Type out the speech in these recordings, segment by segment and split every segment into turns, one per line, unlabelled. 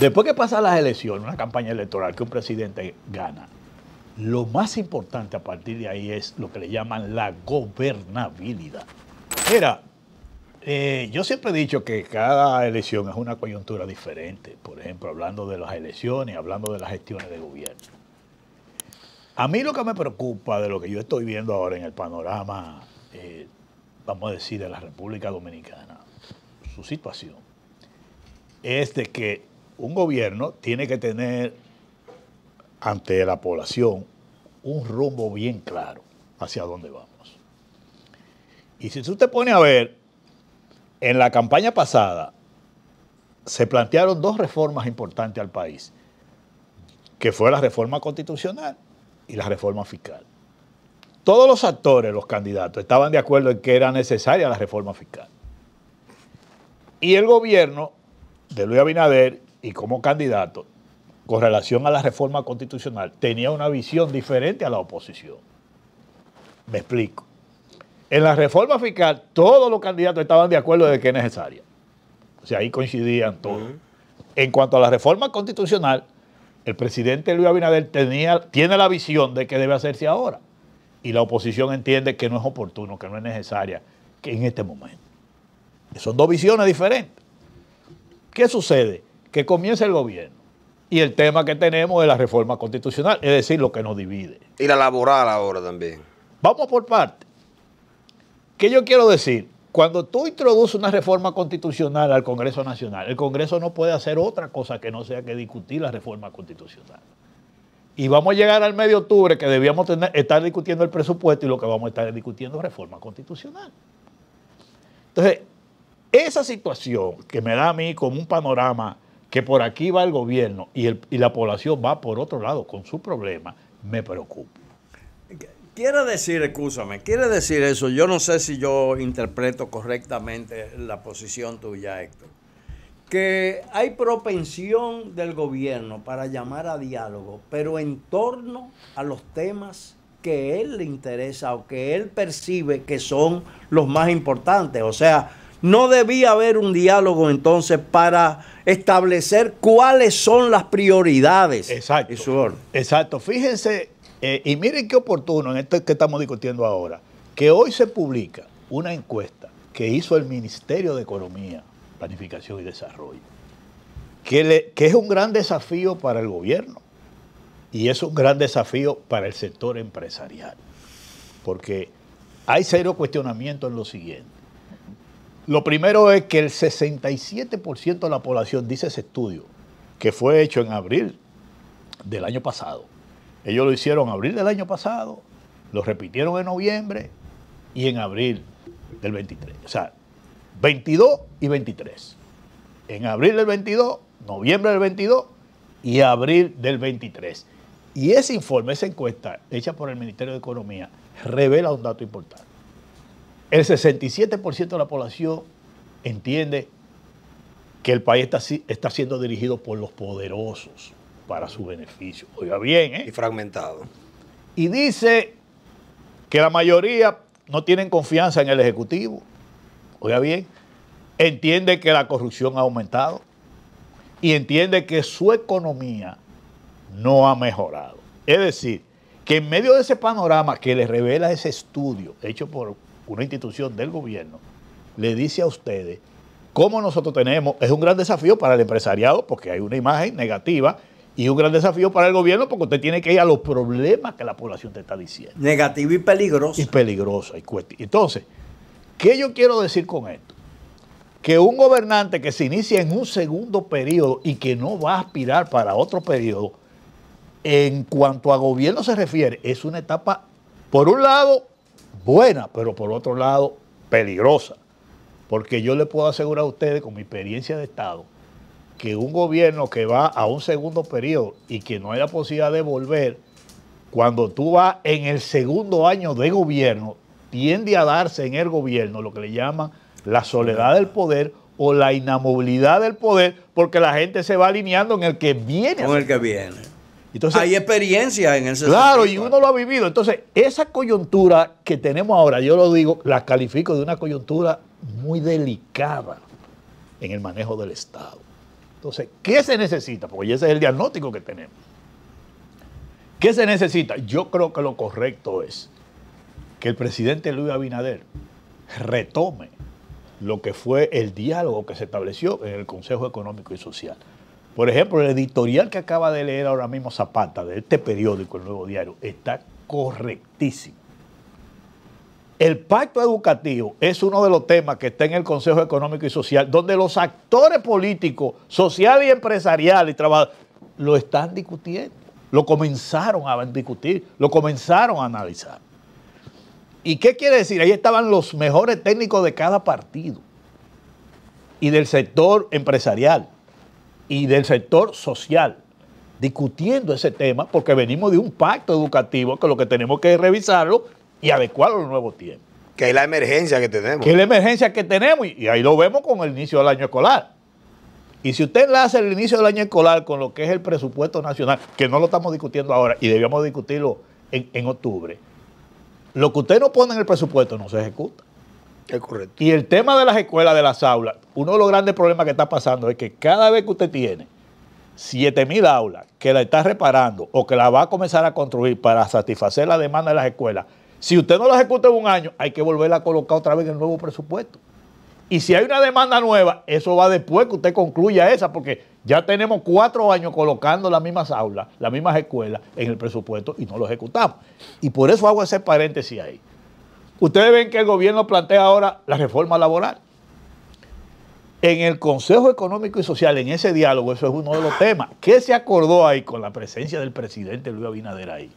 Después que pasan las elecciones, una campaña electoral que un presidente gana, lo más importante a partir de ahí es lo que le llaman la gobernabilidad. Mira, eh, yo siempre he dicho que cada elección es una coyuntura diferente. Por ejemplo, hablando de las elecciones, hablando de las gestiones de gobierno. A mí lo que me preocupa de lo que yo estoy viendo ahora en el panorama, eh, vamos a decir, de la República Dominicana, su situación, es de que un gobierno tiene que tener ante la población un rumbo bien claro hacia dónde vamos. Y si usted pone a ver, en la campaña pasada se plantearon dos reformas importantes al país, que fue la reforma constitucional y la reforma fiscal. Todos los actores, los candidatos, estaban de acuerdo en que era necesaria la reforma fiscal. Y el gobierno de Luis Abinader y como candidato con relación a la reforma constitucional tenía una visión diferente a la oposición. Me explico. En la reforma fiscal todos los candidatos estaban de acuerdo de que es necesaria. O sea, ahí coincidían todos. En cuanto a la reforma constitucional, el presidente Luis Abinader tenía, tiene la visión de que debe hacerse ahora. Y la oposición entiende que no es oportuno, que no es necesaria, que en este momento. Son dos visiones diferentes. ¿Qué sucede? que comience el gobierno. Y el tema que tenemos es la reforma constitucional, es decir, lo que nos divide. Y la laboral ahora también. Vamos por parte. ¿Qué yo quiero decir? Cuando tú introduces una reforma constitucional al Congreso Nacional, el Congreso no puede hacer otra cosa que no sea que discutir la reforma constitucional. Y vamos a llegar al medio de octubre que debíamos tener, estar discutiendo el presupuesto y lo que vamos a estar discutiendo es reforma constitucional. Entonces, esa situación que me da a mí como un panorama que por aquí va el gobierno y, la población va por otro lado con su problema, me preocupa.
Quiere decir, escúchame, quiere decir eso, yo no sé si yo interpreto correctamente la posición tuya, Héctor, que hay propensión del gobierno para llamar a diálogo, pero en torno a los temas que él le interesa o que él percibe que son los más importantes, o sea, no debía haber un diálogo entonces para establecer cuáles son las prioridades. Exacto. Exacto. Fíjense, eh, y miren
qué oportuno en esto que estamos discutiendo ahora, que hoy se publica una encuesta que hizo el Ministerio de Economía, Planificación y Desarrollo, que, es un gran desafío para el gobierno y es un gran desafío para el sector empresarial, porque hay cero cuestionamiento en lo siguiente lo primero es que el 67% de la población, dice ese estudio, que fue hecho en abril del año pasado. Ellos lo hicieron en abril del año pasado, lo repitieron en noviembre y en abril del 23. O sea, 22 y 23. En abril del 22, noviembre del 22 y abril del 23. Y ese informe, esa encuesta hecha por el Ministerio de Economía, revela un dato importante. El 67% de la población entiende que el país está, está siendo dirigido por los poderosos para su beneficio. Oiga bien, ¿eh? Y fragmentado. Y dice que la mayoría no tienen confianza en el Ejecutivo. Oiga bien, entiende que la corrupción ha aumentado y entiende que su economía no ha mejorado. Es decir, que en medio de ese panorama que le revela ese estudio hecho por una institución del gobierno, le dice a ustedes cómo nosotros tenemos, es un gran desafío para el empresariado porque hay una imagen negativa y un gran desafío para el gobierno porque usted tiene que ir a los problemas que la población te está diciendo. Negativo y peligroso. Y peligroso. Y Entonces, ¿qué yo quiero decir con esto? Que un gobernante que se inicia en un segundo periodo y que no va a aspirar para otro periodo, en cuanto a gobierno se refiere, es una etapa, por un lado, buena, pero por otro lado peligrosa. Porque yo le puedo asegurar a ustedes, con mi experiencia de Estado, que un gobierno que va a un segundo periodo y que no hay la posibilidad de volver, cuando tú vas en el segundo año de gobierno, tiende a darse en el gobierno lo que le llaman la soledad del poder o la inamovilidad del poder, porque la gente se va alineando en el que viene. Con
el que viene. Hay experiencia en ese Claro, y
uno lo ha vivido. Entonces, esa coyuntura que tenemos ahora, yo lo digo, la califico de una coyuntura muy delicada en el manejo del Estado. Entonces, ¿qué se necesita? Porque ese es el diagnóstico que tenemos. ¿Qué se necesita? Yo creo que lo correcto es que el presidente Luis Abinader retome lo que fue el diálogo que se estableció en el Consejo Económico y Social. Por ejemplo, el editorial que acaba de leer ahora mismo Zapata de este periódico, el Nuevo Diario, está correctísimo. El pacto educativo es uno de los temas que está en el Consejo Económico y Social, donde los actores políticos, social y empresarial, y trabajadores lo están discutiendo, lo comenzaron a discutir, lo comenzaron a analizar. ¿Y qué quiere decir? Ahí estaban los mejores técnicos de cada partido y del sector empresarial y del sector social, discutiendo ese tema, porque venimos de un pacto educativo que lo que tenemos que revisarlo y adecuarlo al nuevo tiempo. Que es la emergencia que tenemos. Que es la emergencia que tenemos y ahí lo vemos con el inicio del año escolar. Y si usted enlaza el inicio del año escolar con lo que es el presupuesto nacional, que no lo estamos discutiendo ahora y debíamos discutirlo en octubre, lo que usted no pone en el presupuesto no se ejecuta. Y el tema de las escuelas, de las aulas, uno de los grandes problemas que está pasando es que cada vez que usted tiene 7.000 aulas que la está reparando o que la va a comenzar a construir para satisfacer la demanda de las escuelas, si usted no la ejecuta en un año, hay que volverla a colocar otra vez en el nuevo presupuesto. Y si hay una demanda nueva, eso va después que usted concluya esa, porque ya tenemos cuatro años colocando las mismas aulas, las mismas escuelas en el presupuesto y no lo ejecutamos. Y por eso hago ese paréntesis ahí. Ustedes ven que el gobierno plantea ahora la reforma laboral. En el Consejo Económico y Social, en ese diálogo, eso es uno de los temas. ¿Qué se acordó ahí con la presencia del presidente Luis Abinader ahí?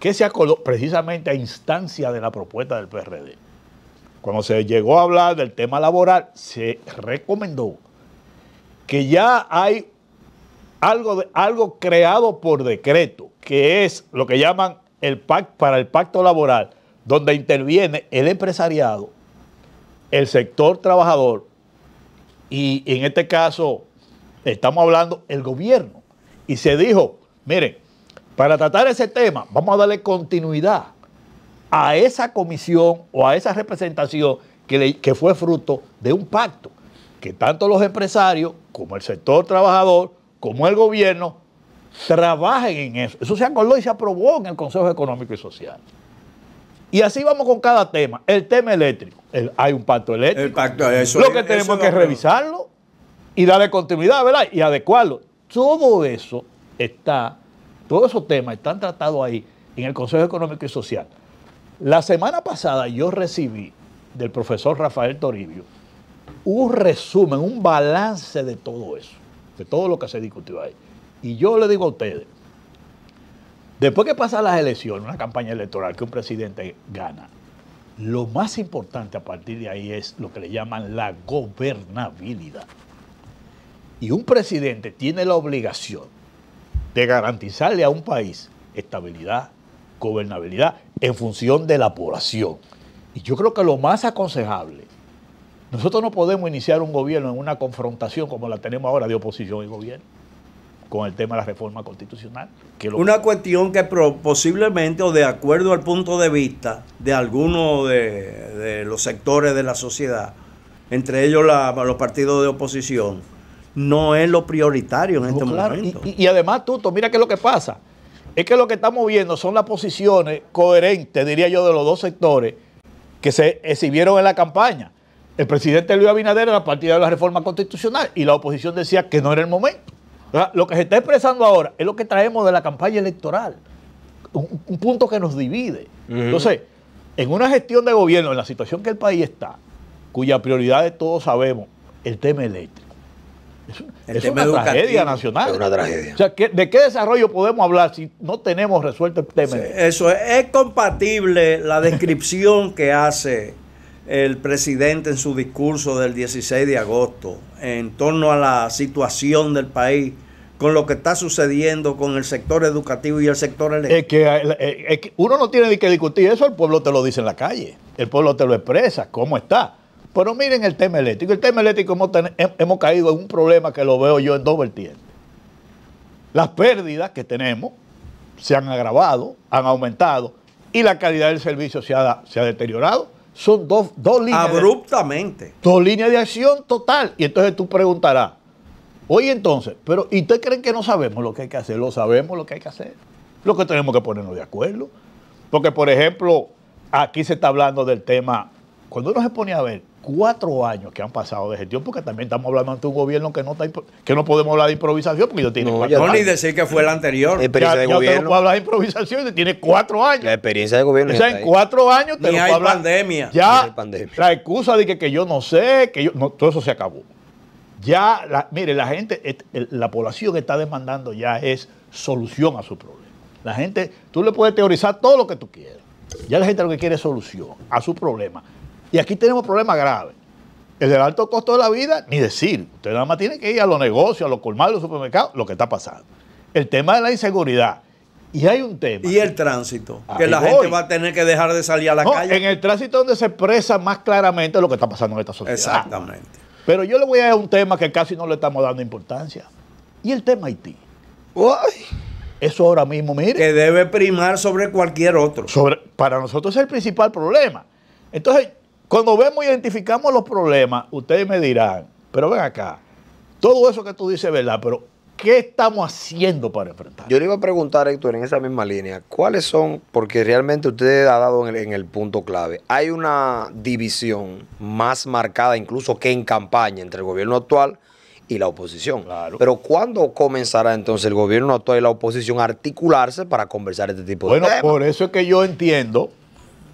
¿Qué se acordó precisamente a instancia de la propuesta del PRD? Cuando se llegó a hablar del tema laboral, se recomendó que ya hay algo, algo creado por decreto, que es lo que llaman el pacto para el pacto laboral, donde interviene el empresariado, el sector trabajador y en este caso estamos hablando el gobierno. Y se dijo, miren, para tratar ese tema vamos a darle continuidad a esa comisión o a esa representación que, que fue fruto de un pacto que tanto los empresarios como el sector trabajador como el gobierno trabajen en eso. Eso se acordó y se aprobó en el Consejo Económico y Social. Y así vamos con cada tema. El tema eléctrico. hay un pacto eléctrico. El pacto, eso, lo que tenemos que revisarlo y darle continuidad, ¿verdad? Y adecuarlo. Todo eso está, todos esos temas están tratados ahí en el Consejo Económico y Social. La semana pasada yo recibí del profesor Rafael Toribio un resumen, un balance de todo eso, de todo lo que se discutió ahí. Y yo le digo a ustedes, Después que pasan las elecciones, una campaña electoral que un presidente gana, lo más importante a partir de ahí es lo que le llaman la gobernabilidad. Y un presidente tiene la obligación de garantizarle a un país estabilidad, gobernabilidad, en función de la población. Y yo creo que lo más aconsejable, nosotros no podemos iniciar un gobierno en una confrontación como la tenemos ahora de oposición y gobierno
con el tema de la reforma constitucional. Una cuestión que posiblemente, o de acuerdo al punto de vista de algunos de, los sectores de la sociedad, entre ellos los partidos de oposición, no es lo prioritario en este
momento. Y, y, además, Tuto, mira qué es lo que pasa. Es que lo que estamos viendo son las posiciones coherentes, diría yo, de los dos sectores que se exhibieron en la campaña. El presidente Luis Abinader era partida de la reforma constitucional y la oposición decía que no era el momento. Lo que se está expresando ahora es lo que traemos de la campaña electoral, un, punto que nos divide. Entonces, en una gestión de gobierno, en la situación que el país está, cuya prioridad de todos sabemos, el tema eléctrico. Es, una tragedia nacional. ¿de
qué desarrollo podemos hablar si no tenemos resuelto el tema? eléctrico? eso es compatible la descripción que hace el presidente en su discurso del 16 de agosto en torno a la situación del país con lo que está sucediendo con el sector educativo y el sector eléctrico.
Es eh, eh,
eh, que, uno no
tiene ni que discutir eso, el pueblo te lo dice en la calle, el pueblo te lo expresa, cómo está. Pero miren el tema eléctrico, el tema eléctrico hemos, caído en un problema que lo veo yo en dos vertientes. Las pérdidas que tenemos se han agravado, han aumentado y la calidad del servicio se ha deteriorado son dos, dos líneas.
Abruptamente.
dos líneas de acción total. Y entonces tú preguntarás, oye entonces, pero ¿y ustedes creen que no sabemos lo que hay que hacer? Lo sabemos lo que hay que hacer. Lo que tenemos que ponernos de acuerdo. Porque, por ejemplo, aquí se está hablando del tema, cuando uno se pone a ver, cuatro años que han pasado de gestión, porque también estamos hablando ante un gobierno que no está que no podemos hablar de improvisación, porque yo tiene no, cuatro no, ni decir que fue el anterior. ya, de gobierno. hablar de improvisación, tiene cuatro años. La experiencia de gobierno. O sea, en cuatro años te ni hay pandemia. Ya, La excusa de que, que, yo no sé, que yo no, todo eso se acabó. Ya, mire, la gente, este, la población que está demandando ya es solución a su problema. La gente, tú le puedes teorizar todo lo que tú quieras. Ya la gente lo que quiere es solución a su problema. Y aquí tenemos problemas graves. El del alto costo de la vida, ni decir. Usted nada más tiene que ir a los negocios, a los colmados, a los supermercados, lo que está pasando. El tema de la inseguridad. Y hay un tema. Y el tránsito, ah, que la gente va
a tener que dejar de salir a la calle.
En el tránsito donde se expresa más claramente lo que está pasando en esta sociedad. Exactamente. Pero yo le voy a dar un tema que casi no le estamos dando importancia. Y el tema Haití. Uy. Eso ahora mismo, mire. Que debe primar sobre cualquier otro. Sobre, para nosotros es el principal problema. Entonces, cuando vemos y identificamos los problemas, ustedes me dirán, pero ven acá, todo eso que tú dices es verdad, pero ¿qué estamos haciendo para enfrentar?
Yo le iba a preguntar, Héctor, en esa misma línea, ¿cuáles son? Porque realmente usted ha dado en el, punto clave. Hay una división más marcada incluso que en campaña entre el gobierno actual y la oposición. Claro. Pero ¿cuándo comenzará entonces el gobierno actual y la oposición a articularse para conversar este tipo de temas? Bueno, por
eso es que yo entiendo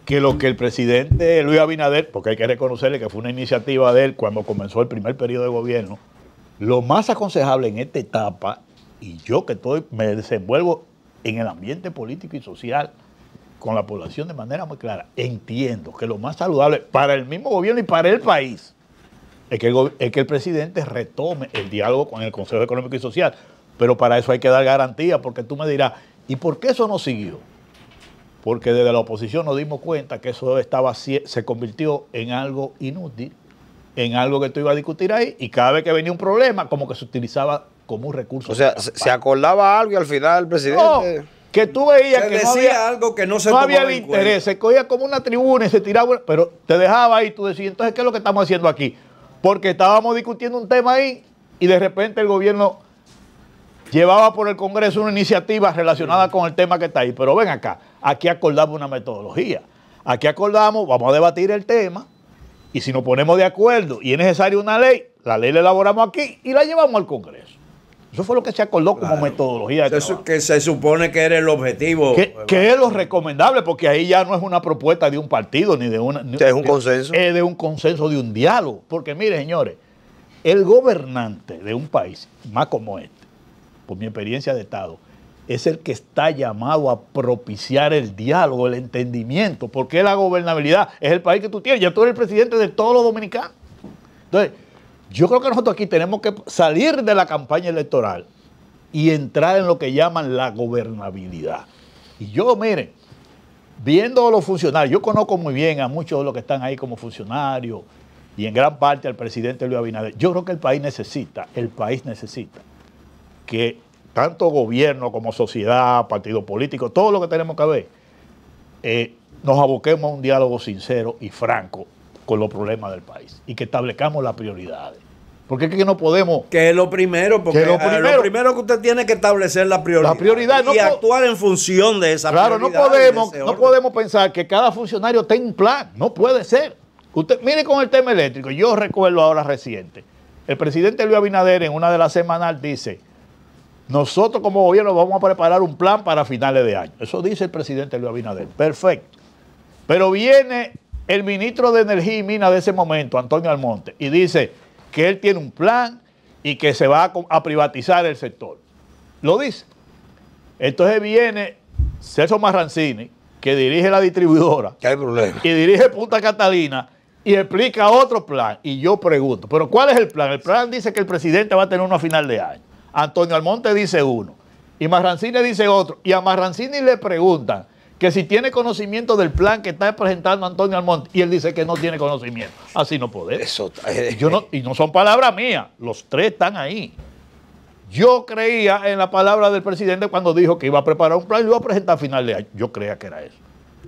que lo que el presidente Luis Abinader, porque hay que reconocerle que fue una iniciativa de él cuando comenzó el primer periodo de gobierno, lo más aconsejable en esta etapa, y yo que estoy, me desenvuelvo en el ambiente político y social con la población de manera muy clara, entiendo que lo más saludable para el mismo gobierno y para el país es que el, es que el presidente retome el diálogo con el Consejo Económico y Social, pero para eso hay que dar garantía, porque tú me dirás, ¿y por qué eso no siguió? porque desde la oposición nos dimos cuenta que eso estaba, se convirtió en algo inútil, en algo que tú ibas a discutir ahí, y cada vez que venía un problema, como que se utilizaba como un recurso. O sea, se acordaba algo y al final el presidente... No que tú veías que decía no había, algo que no se no había interés, se cogía como una tribuna y se tiraba, pero te dejaba ahí, tú decías, entonces, ¿qué es lo que estamos haciendo aquí? Porque estábamos discutiendo un tema ahí y de repente el gobierno llevaba por el Congreso una iniciativa relacionada con el tema que está ahí, pero ven acá, Aquí acordamos una metodología. Aquí acordamos, vamos a debatir el tema y si nos ponemos de acuerdo y es necesaria una ley, la ley la elaboramos aquí y la llevamos al Congreso. Eso fue lo que se acordó como metodología. Eso que se supone que era el objetivo. Que, pues, es lo recomendable, porque ahí ya no es una propuesta de un partido ni de una. es un consenso. Es de un consenso, de un diálogo. Porque mire, señores, el gobernante de un país, más como este, por mi experiencia de Estado, es el que está llamado a propiciar el diálogo, el entendimiento, porque la gobernabilidad es el país que tú tienes, ya tú eres el presidente de todos los dominicanos. Entonces, yo creo que nosotros aquí tenemos que salir de la campaña electoral y entrar en lo que llaman la gobernabilidad. Y yo, miren, viendo a los funcionarios, yo conozco muy bien a muchos de los que están ahí como funcionarios y en gran parte al presidente Luis Abinader. Yo creo que el país necesita, el país necesita que tanto gobierno como sociedad, partido político, todo lo que tenemos que ver, eh, nos aboquemos a un diálogo sincero y franco con los problemas del país y que
establezcamos las prioridades. Porque es que no podemos. Que es lo primero, porque eh, lo primero, lo primero, que usted tiene que establecer la prioridad. La prioridad y actuar en función de esa prioridad. Claro, no podemos, no
podemos pensar que cada funcionario tenga un plan. No puede ser. Usted, mire con el tema eléctrico, yo recuerdo ahora reciente. El presidente Luis Abinader en una de las semanales dice nosotros como gobierno vamos a preparar un plan para finales de año. Eso dice el presidente Luis Abinader. Perfecto. Pero viene el ministro de Energía y Minas de ese momento, Antonio Almonte, y dice que él tiene un plan y que se va a, privatizar el sector. Lo dice. Entonces viene Celso Marrancini, que dirige la distribuidora. hay problema? Y dirige Punta Catalina y explica otro plan. Y yo pregunto, ¿pero cuál es el plan? El plan dice que el presidente va a tener uno a final de año. Antonio Almonte dice uno. Y Marrancini dice otro. Y a Marrancini le preguntan que si tiene conocimiento del plan que está presentando Antonio Almonte. Y él dice que no tiene conocimiento. Así no puede eh, eh, Yo no, y no son palabras mías. Los tres están ahí. Yo creía en la palabra del presidente cuando dijo que iba a preparar un plan y lo iba a presentar a final de año. Yo creía que era eso.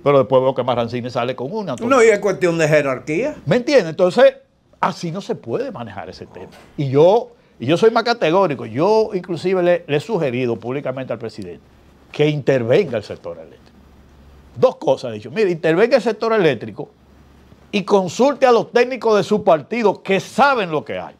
Pero después veo que Marrancini sale con una. No, y es cuestión de jerarquía. ¿Me entiendes? Entonces, así no se puede manejar ese tema. Y yo y yo soy más categórico. Yo inclusive le, he sugerido públicamente al presidente que intervenga el sector eléctrico. Dos cosas he dicho. Mire, intervenga el sector eléctrico y consulte a los técnicos de su partido que saben lo que hay.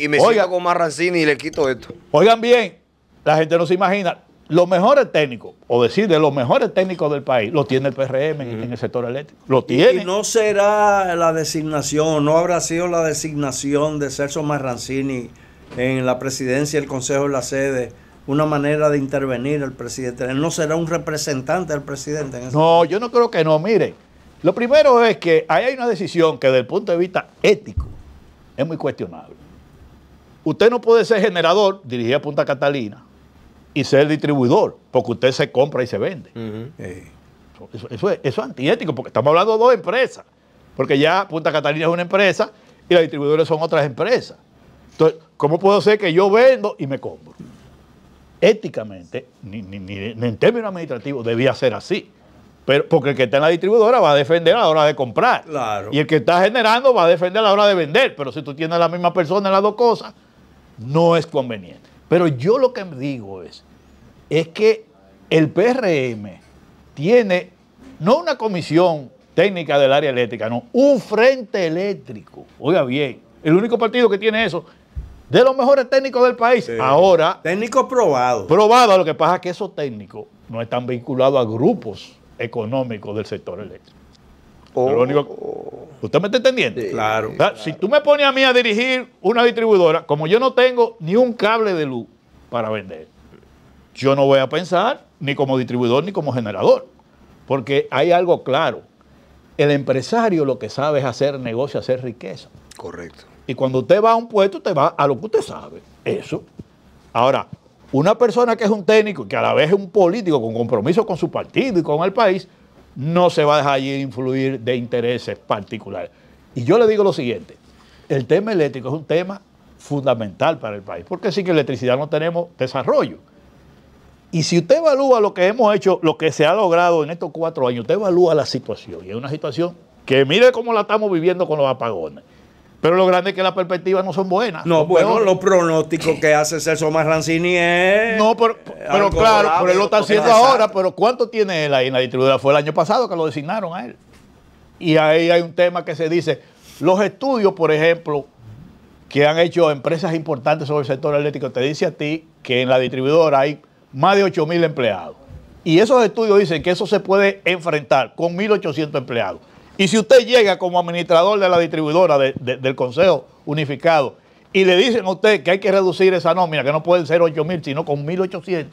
y me, con Marrancini y le quito esto. Oigan bien, la gente no se imagina. Los mejores técnicos, o decir, de los mejores técnicos del país, lo tiene el PRM en el sector eléctrico.
Lo tiene. Y no será la designación, no habrá sido la designación de Celso Marrancini en la presidencia, el consejo, de la sede, una manera de intervenir el presidente. Él no será un representante del presidente. En ese no, yo no creo que no. Mire, lo primero es que ahí hay una decisión que desde el punto de vista ético
es muy cuestionable. Usted no puede ser generador, dirigir a Punta Catalina, y ser distribuidor, porque usted se compra y se vende. eso, es, antiético, porque estamos hablando de dos empresas, porque ya Punta Catalina es una empresa y los distribuidores son otras empresas. Entonces, ¿cómo puedo ser que yo vendo y me compro? Éticamente, ni, en términos administrativos, debía ser así. Pero, porque el que está en la distribuidora va a defender a la hora de comprar. Y el que está generando va a defender a la hora de vender. Pero si tú tienes a la misma persona en las dos cosas, no es conveniente. Pero yo lo que digo es, es que el PRM tiene no una comisión técnica del área eléctrica, no, un frente eléctrico. Oiga bien, el único partido que tiene eso de los mejores técnicos del país. Ahora. técnico probado Probado, Lo que pasa es que esos técnicos no están vinculados a grupos económicos del sector eléctrico. Oh. ¿Usted me está entendiendo? claro, claro. Si tú me pones a mí a dirigir una distribuidora, como yo no tengo ni un cable de luz para vender, yo no voy a pensar ni como distribuidor ni como generador. Porque hay algo claro. El empresario lo que sabe es hacer negocio, hacer riqueza. Correcto. Y cuando usted va a un puesto, usted va a lo que usted sabe. Eso. Ahora, una persona que es un técnico y que a la vez es un político con compromiso con su partido y con el país, no se va a dejar ir influir de intereses particulares. Y yo le digo lo siguiente, el tema eléctrico es un tema fundamental para el país, porque sin electricidad no tenemos desarrollo. Y si usted evalúa lo que hemos hecho, lo que se ha logrado en estos cuatro años, usted evalúa la situación. Y es una situación que mire cómo la estamos viviendo con los apagones. Pero lo grande es que las perspectivas no son buenas.
No, bueno, los pronósticos que hace Celso Marrancini es. No, pero, claro, pero él lo está haciendo ahora.
Pero ¿cuánto tiene él ahí en la distribuidora? Fue el año pasado que lo designaron a él. Y ahí hay un tema que se dice. Los estudios, por ejemplo, que han hecho empresas importantes sobre el sector eléctrico, te dice a ti que en la distribuidora hay más de 8.000 empleados. Y esos estudios dicen que eso se puede enfrentar con 1.800 empleados. Y si usted llega como administrador de la distribuidora del Consejo Unificado y le dicen a usted que hay que reducir esa nómina, que no puede ser 8.000 sino con 1.800,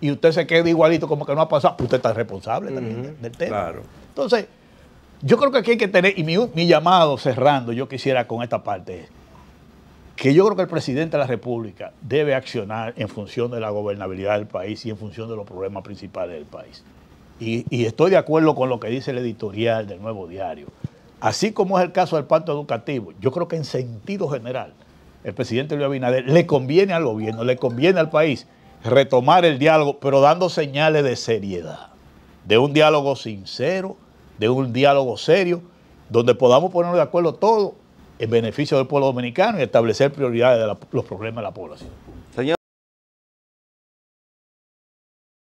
y usted se queda igualito como que no ha pasado, usted está responsable también del tema. Entonces, yo creo que aquí hay que tener, y mi, llamado cerrando, yo quisiera con esta parte que yo creo que el presidente de la República debe accionar en función de la gobernabilidad del país y en función de los problemas principales del país y, estoy de acuerdo con lo que dice el editorial del Nuevo Diario, así como es el caso del pacto educativo, yo creo que en sentido general, el presidente Luis Abinader le conviene al gobierno, le conviene al país retomar el diálogo, pero dando señales de seriedad, de un diálogo sincero, de un diálogo serio, donde podamos ponernos de acuerdo todo en beneficio del pueblo dominicano y establecer prioridades de los problemas de la población.